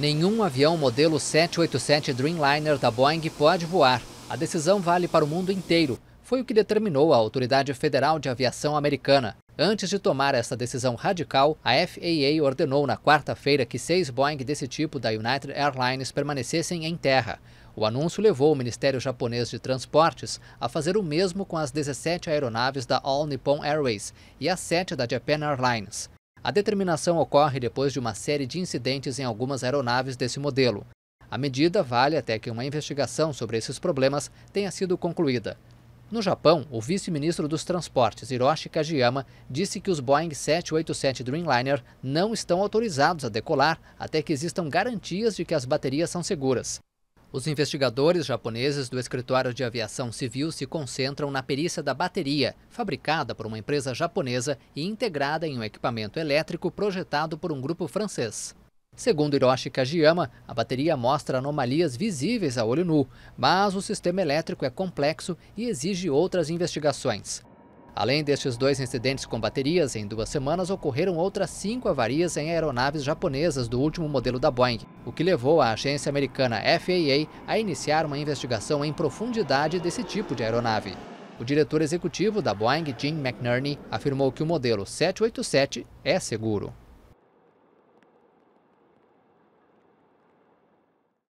Nenhum avião modelo 787 Dreamliner da Boeing pode voar. A decisão vale para o mundo inteiro. Foi o que determinou a Autoridade Federal de Aviação Americana. Antes de tomar essa decisão radical, a FAA ordenou na quarta-feira que seis Boeing desse tipo da United Airlines permanecessem em terra. O anúncio levou o Ministério Japonês de Transportes a fazer o mesmo com as 17 aeronaves da All Nippon Airways e as 7 da Japan Airlines. A determinação ocorre depois de uma série de incidentes em algumas aeronaves desse modelo. A medida vale até que uma investigação sobre esses problemas tenha sido concluída. No Japão, o vice-ministro dos Transportes, Hiroshi Kajiyama, disse que os Boeing 787 Dreamliner não estão autorizados a decolar até que existam garantias de que as baterias são seguras. Os investigadores japoneses do Escritório de Aviação Civil se concentram na perícia da bateria, fabricada por uma empresa japonesa e integrada em um equipamento elétrico projetado por um grupo francês. Segundo Hiroshi Kajiyama, a bateria mostra anomalias visíveis a olho nu, mas o sistema elétrico é complexo e exige outras investigações. Além destes dois incidentes com baterias, em duas semanas ocorreram outras cinco avarias em aeronaves japonesas do último modelo da Boeing, o que levou a agência americana FAA a iniciar uma investigação em profundidade desse tipo de aeronave. O diretor executivo da Boeing, Jim McNerney, afirmou que o modelo 787 é seguro.